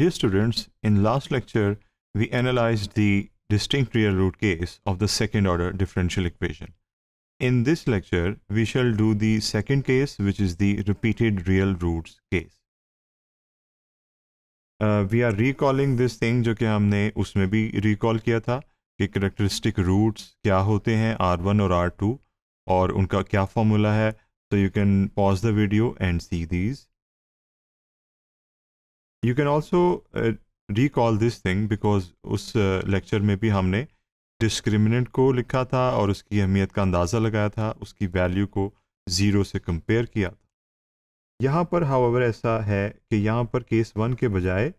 Dear students, in last lecture, we analyzed the distinct real root case of the second order differential equation. In this lecture, we shall do the second case, which is the repeated real roots case. We are recalling this thing जो कि हमने उसमें भी recall किया था कि characteristic roots क्या होते हैं आर वन और आर टू और उनका क्या फॉर्मूला है so you can pause the video and see these you can also recall this thing because उस लेक्चर uh, में भी हमने डिस्क्रिमिनेंट को लिखा था और उसकी अहमियत का अंदाज़ा लगाया था उसकी वैल्यू को ज़ीरो से कंपेयर किया था यहाँ पर हावर ऐसा है कि यहाँ पर केस वन के बजाय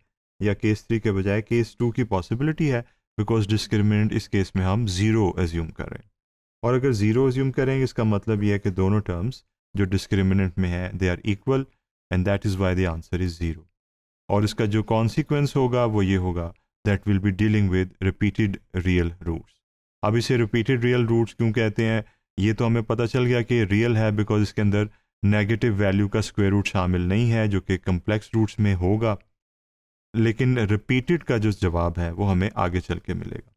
या केस थ्री के बजाय केस टू की पॉसिबिलिटी है बिकॉज डिस्क्रिमिनेंट इस केस में हम ज़ीरो एज्यूम करें और अगर ज़ीरो एज्यूम करेंगे इसका मतलब यह है कि दोनों टर्म्स जो डिस्क्रिमिनेंट में हैं they are equal and that is why the answer is zero और इसका जो कॉन्सिक्वेंस होगा वो ये होगा that will be dealing with repeated real roots अब इसे रिपीटेड रियल रूट्स क्यों कहते हैं ये तो हमें पता चल गया कि रियल है बिकॉज इसके अंदर नेगेटिव वैल्यू का स्क्वेयर रूट शामिल नहीं है जो कि कम्प्लेक्स रूट्स में होगा लेकिन रिपीटेड का जो जवाब है वो हमें आगे चल के मिलेगा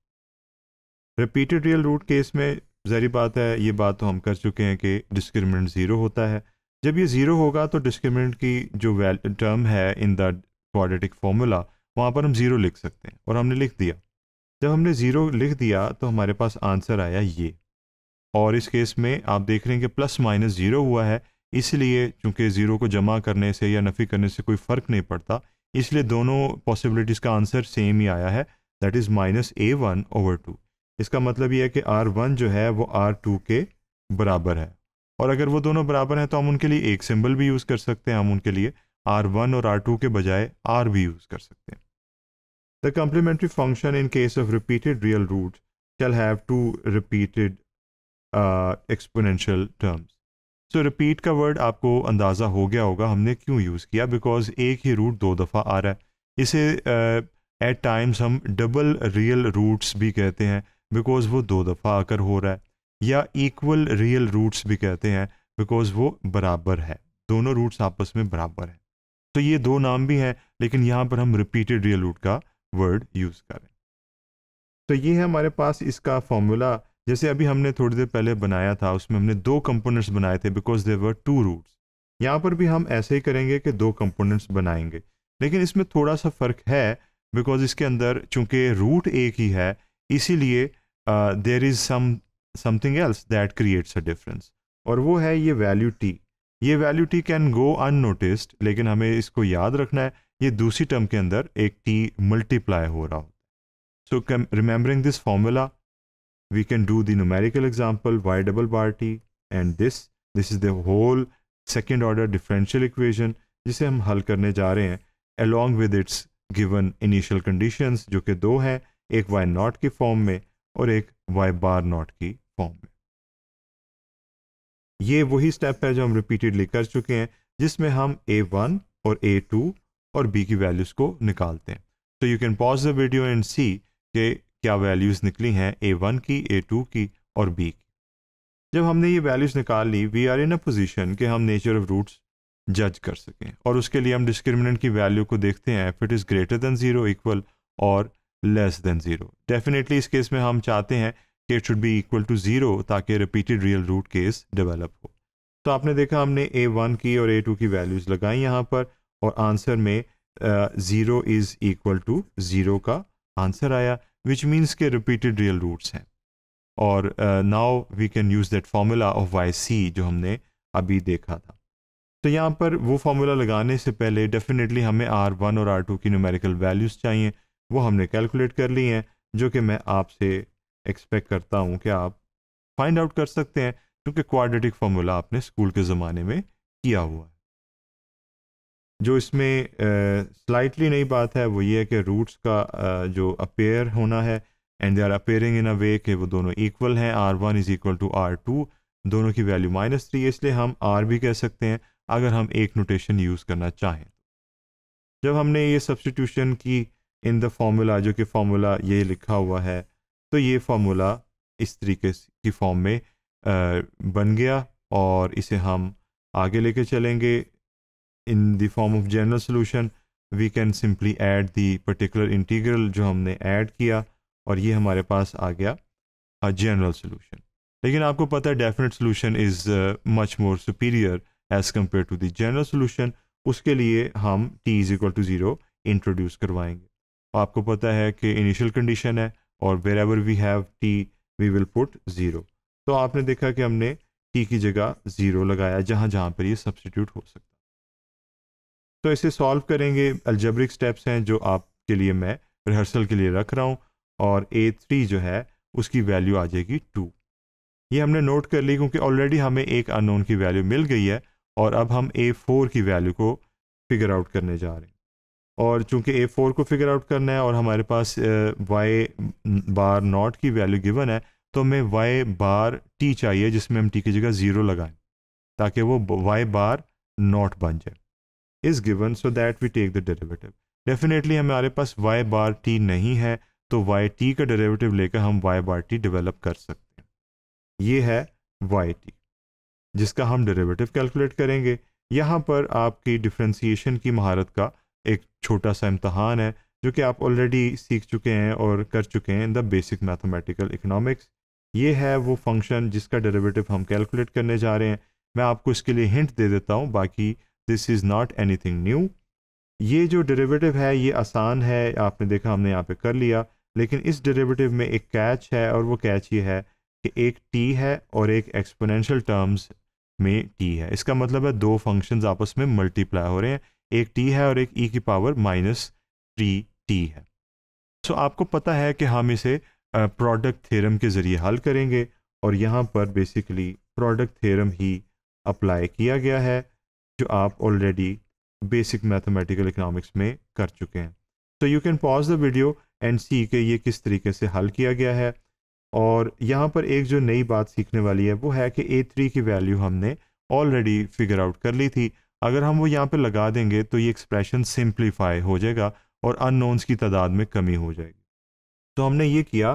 रिपीटेड रियल रूट केस में जहरी बात है ये बात तो हम कर चुके हैं कि डिस्क्रिमिनेंट ज़ीरो होता है जब ये ज़ीरो होगा तो डिस्क्रिमिनेंट की जो टर्म है इन द क्वाड्रेटिक फॉर्मूला वहाँ पर हम ज़ीरो लिख सकते हैं और हमने लिख दिया जब हमने ज़ीरो लिख दिया तो हमारे पास आंसर आया ये और इस केस में आप देख रहे हैं कि प्लस माइनस ज़ीरो हुआ है इसलिए चूंकि ज़ीरो को जमा करने से या नफ़ी करने से कोई फ़र्क नहीं पड़ता इसलिए दोनों पॉसिबिलिटीज़ का आंसर सेम ही आया है that is minus A one over two इसका मतलब यह है कि आर वन जो है वो आर टू के बराबर है और अगर वो दोनों बराबर हैं तो हम उनके लिए एक सिंबल भी यूज़ कर सकते हैं हम उनके लिए आर वन और आर टू के बजाय आर भी यूज कर सकते हैं the complementary function in case of repeated real root shall have two repeated exponential terms so repeat का वर्ड आपको अंदाज़ा हो गया होगा हमने क्यों यूज़ किया बिकॉज एक ही रूट दो दफ़ा आ रहा है इसे एट uh, टाइम्स हम डबल रियल रूट्स भी कहते हैं बिकॉज वो दो दफ़ा आकर हो रहा है या इक्वल रियल रूट्स भी कहते हैं बिकॉज वो बराबर है दोनों रूट्स आपस में बराबर हैं तो ये दो नाम भी हैं लेकिन यहाँ पर हम रिपीटेड रियल रूट का वर्ड यूज़ करें तो ये है हमारे पास इसका फॉर्मूला जैसे अभी हमने थोड़ी देर पहले बनाया था उसमें हमने दो कंपोनेंट्स बनाए थे because they were two roots यहाँ पर भी हम ऐसे ही करेंगे कि दो कंपोनेंट्स बनाएंगे लेकिन इसमें थोड़ा सा फ़र्क है बिकॉज इसके अंदर चूंकि रूट एक ही है इसीलिए there is something else that creates a difference और वो है ये वैल्यू टी ये value T can go unnoticed लेकिन हमें इसको याद रखना है ये दूसरी टर्म के अंदर एक टी मल्टीप्लाई हो रहा होता है so remembering this formula we can do the numerical example Y double bar T and this this is the whole second order differential equation जिसे हम हल करने जा रहे हैं along with its given initial conditions जो कि दो हैं एक वाई नॉट की फॉर्म में और एक वाई बार नॉट की फॉर्म में ये वही स्टेप है जो हम रिपीटेडली कर चुके हैं जिसमें हम ए वन और ए टू और बी की वैल्यूज़ को निकालते हैं तो you can pause the video and see के क्या वैल्यूज़ निकली हैं ए वन की ए टू की और बी की जब हमने ये वैल्यूज़ निकाल ली we are in a position कि हम नेचर ऑफ रूट्स जज कर सकें और उसके लिए हम डिस्क्रिमिनेंट की वैल्यू को देखते हैं if it is greater than zero equal और लेस देन ज़ीरो डेफिनेटली इस केस में हम चाहते हैं it should be equal to zero ताकि repeated real root case develop हो तो आपने देखा हमने ए वन की और ए टू की वैल्यूज़ लगाई यहाँ पर और आंसर में zero is equal to zero का आंसर आया विच मीन्स के रिपीटेड रियल रूट्स हैं और now we can use that formula of Y C जो हमने अभी देखा था तो यहाँ पर वो फार्मूला लगाने से पहले डेफिनेटली हमें आर वन और आर टू की न्यूमेरिकल वैल्यूज़ चाहिए वो हमने कैलकुलेट कर ली हैं जो कि मैं आपसे एक्सपेक्ट करता हूँ कि आप फाइंड आउट कर सकते हैं क्योंकि क्वाड्रेटिक फार्मूला आपने स्कूल के ज़माने में किया हुआ है जो इसमें स्लाइटली नई बात है वो ये है कि रूट्स का जो अपेयर होना है and they are appearing in a way कि वो दोनों इक्वल हैं R one is equal to R two दोनों की वैल्यू माइनस थ्री है इसलिए हम आर भी कह सकते हैं अगर हम एक नोटेशन यूज़ करना चाहें तो। जब हमने ये सब्सटीट्यूशन की इन द फॉर्मूला जो कि फार्मूला ये लिखा हुआ है तो ये फार्मूला इस तरीके की फॉर्म में बन गया और इसे हम आगे लेके चलेंगे in the form of general solution we can simply add the particular integral जो हमने ऐड किया और ये हमारे पास आ गया अ जनरल सोल्यूशन लेकिन आपको पता है definite solution is much more superior as compare to the general solution उसके लिए हम t is equal to zero introduce करवाएंगे आपको पता है कि इनिशियल कंडीशन है और wherever we have t we will put zero तो आपने देखा कि हमने टी की जगह ज़ीरो लगाया जहाँ जहाँ पर ये सब्सटीट्यूट हो सकता तो इसे सॉल्व करेंगे अल्जब्रिक स्टेप्स हैं जो आपके लिए मैं रिहर्सल के लिए रख रहा हूँ और ए थ्री जो है उसकी वैल्यू आ जाएगी टू ये हमने नोट कर ली क्योंकि ऑलरेडी हमें एक अननोन की वैल्यू मिल गई है और अब हम ए फोर की वैल्यू को फिगर आउट करने जा रहे हैं और चूंकि ए फोर को फिगर आउट करना है और हमारे पास वाई बार नॉट की वैल्यू गिवन है तो हमें वाई बार टी चाहिए जिसमें हम टी की जगह ज़ीरो लगाएं ताकि वो वाई बार नॉट बन जाए is given so that we take the derivative definitely हमारे पास वाई बार टी नहीं है तो वाई टी का डेरिवेटिव लेकर हम वाई बार टी डेवलप कर सकते हैं ये है वाई टी जिसका हम डेरिवेटिव कैलकुलेट करेंगे यहाँ पर आपकी डिफ्रेंसीशन की महारत का एक छोटा सा इम्तहान है जो कि आप ऑलरेडी सीख चुके हैं और कर चुके हैं in the basic mathematical economics ये है वो फंक्शन जिसका डेरिवेटिव हम कैलकुलेट करने जा रहे हैं मैं आपको इसके लिए हिंट दे देता हूँ बाकी this is not anything new ये जो डेरिवेटिव है ये आसान है आपने देखा हमने यहाँ पे कर लिया लेकिन इस डेरिवेटिव में एक कैच है और वो कैच ये है कि एक टी है और एक एक्सपोनेंशियल टर्म्स में टी है इसका मतलब है दो फंक्शंस आपस में मल्टीप्लाई हो रहे हैं एक टी है और एक ई e की पावर माइनस थ्री टी है सो so, आपको पता है कि हम इसे प्रोडक्ट थ्योरम के ज़रिए हल करेंगे और यहाँ पर बेसिकली प्रोडक्ट थ्योरम ही अप्लाई किया गया है जो आप ऑलरेडी बेसिक मैथमेटिकल इकनॉमिक्स में कर चुके हैं so you can pause the video and see के ये किस तरीके से हल किया गया है और यहाँ पर एक जो नई बात सीखने वाली है वो है कि ए थ्री की वैल्यू हमने ऑलरेडी फिगर आउट कर ली थी अगर हम वो यहाँ पे लगा देंगे तो ये एक्सप्रेशन सिंप्लीफाई हो जाएगा और अननोन्स की तादाद में कमी हो जाएगी तो हमने ये किया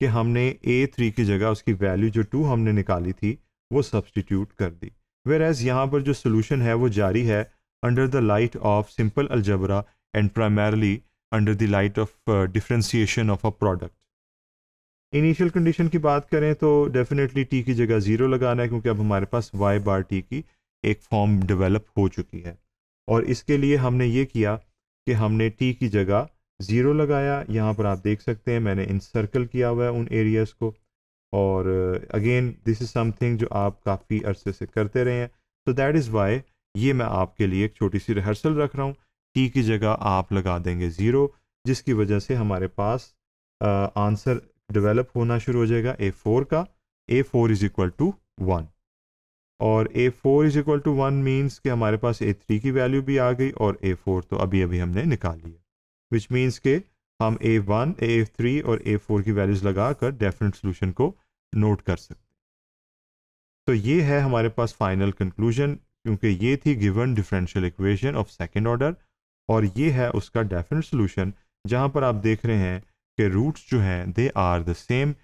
कि हमने ए थ्री की जगह उसकी वैल्यू जो टू हमने निकाली थी वो सब्सटीट्यूट कर दी वेर एज़ यहाँ पर जो सोल्यूशन है वो जारी है under the light of simple algebra and primarily under the light of differentiation of a product initial condition की बात करें तो डेफिनेटली टी की जगह ज़ीरो लगाना है क्योंकि अब हमारे पास वाई बार टी की एक फॉर्म डेवलप हो चुकी है और इसके लिए हमने ये किया कि हमने टी की जगह ज़ीरो लगाया यहाँ पर आप देख सकते हैं मैंने इन सर्कल किया हुआ है उन एरियाज़ को और अगेन दिस इज़ समथिंग जो आप काफ़ी अरसे से करते रहे हैं तो दैट इज़ वाई ये मैं आपके लिए एक छोटी सी रिहर्सल रख रहा हूँ टी की जगह आप लगा देंगे ज़ीरो जिसकी वजह से हमारे पास आंसर डेवलप होना शुरू हो जाएगा ए फोर का a four is equal to one और a four is equal to one means कि हमारे पास ए थ्री की वैल्यू भी आ गई और ए फोर तो अभी अभी हमने निकाली है विच मीन्स के हम ए वन ए थ्री और ए फोर की वैल्यूज लगा कर डेफिनेट सोल्यूशन को नोट कर सकते तो ये है हमारे पास फाइनल कंक्लूजन क्योंकि ये थी given differential equation of second order और ये है उसका डेफिनेट सोल्यूशन जहाँ पर आप देख रहे हैं कि रूट्स जो हैं दे आर द सेम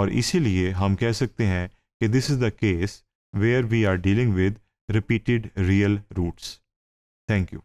और इसीलिए हम कह सकते हैं कि this is the case where we are dealing with repeated real roots. Thank you.